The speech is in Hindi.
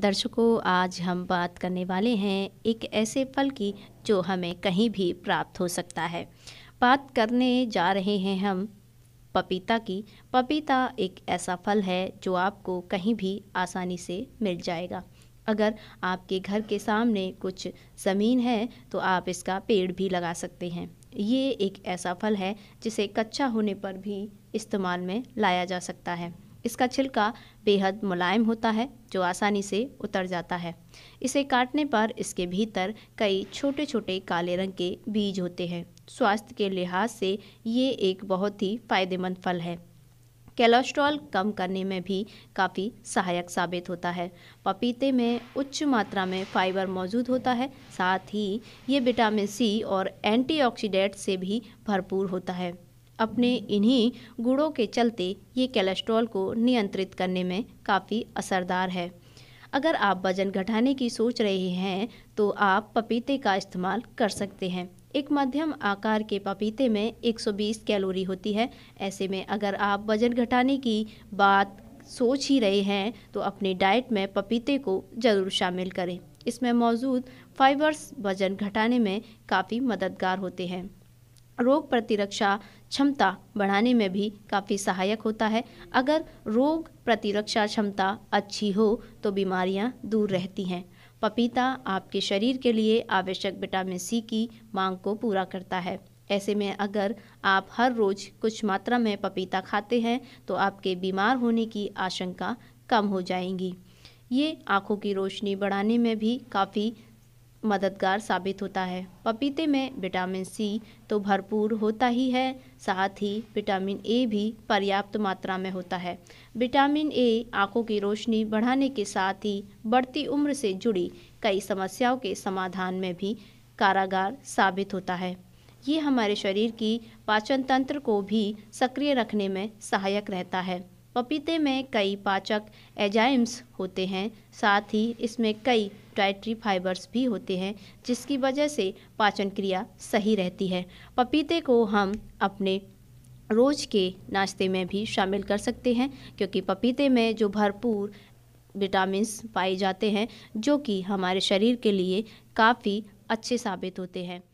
दर्शकों आज हम बात करने वाले हैं एक ऐसे फल की जो हमें कहीं भी प्राप्त हो सकता है बात करने जा रहे हैं हम पपीता की पपीता एक ऐसा फल है जो आपको कहीं भी आसानी से मिल जाएगा अगर आपके घर के सामने कुछ ज़मीन है तो आप इसका पेड़ भी लगा सकते हैं ये एक ऐसा फल है जिसे कच्चा होने पर भी इस्तेमाल में लाया जा सकता है इसका छिलका बेहद मुलायम होता है जो आसानी से उतर जाता है इसे काटने पर इसके भीतर कई छोटे छोटे काले रंग के बीज होते हैं स्वास्थ्य के लिहाज से ये एक बहुत ही फायदेमंद फल है कैलेस्ट्रॉल कम करने में भी काफ़ी सहायक साबित होता है पपीते में उच्च मात्रा में फाइबर मौजूद होता है साथ ही ये विटामिन सी और एंटीऑक्सीडेंट से भी भरपूर होता है अपने इन्हीं गुणों के चलते ये कोलेस्ट्रॉल को नियंत्रित करने में काफ़ी असरदार है अगर आप वजन घटाने की सोच रहे हैं तो आप पपीते का इस्तेमाल कर सकते हैं एक मध्यम आकार के पपीते में 120 कैलोरी होती है ऐसे में अगर आप वजन घटाने की बात सोच ही रहे हैं तो अपनी डाइट में पपीते को ज़रूर शामिल करें इसमें मौजूद फाइबर्स वजन घटाने में काफ़ी मददगार होते हैं रोग प्रतिरक्षा क्षमता बढ़ाने में भी काफ़ी सहायक होता है अगर रोग प्रतिरक्षा क्षमता अच्छी हो तो बीमारियां दूर रहती हैं पपीता आपके शरीर के लिए आवश्यक विटामिन सी की मांग को पूरा करता है ऐसे में अगर आप हर रोज़ कुछ मात्रा में पपीता खाते हैं तो आपके बीमार होने की आशंका कम हो जाएंगी ये आँखों की रोशनी बढ़ाने में भी काफ़ी मददगार साबित होता है पपीते में विटामिन सी तो भरपूर होता ही है साथ ही विटामिन ए भी पर्याप्त मात्रा में होता है विटामिन ए आंखों की रोशनी बढ़ाने के साथ ही बढ़ती उम्र से जुड़ी कई समस्याओं के समाधान में भी कारागार साबित होता है ये हमारे शरीर की पाचन तंत्र को भी सक्रिय रखने में सहायक रहता है पपीते में कई पाचक एजाइम्स होते हैं साथ ही इसमें कई डाइट्री फाइबर्स भी होते हैं जिसकी वजह से पाचन क्रिया सही रहती है पपीते को हम अपने रोज़ के नाश्ते में भी शामिल कर सकते हैं क्योंकि पपीते में जो भरपूर विटामिन पाए जाते हैं जो कि हमारे शरीर के लिए काफ़ी अच्छे साबित होते हैं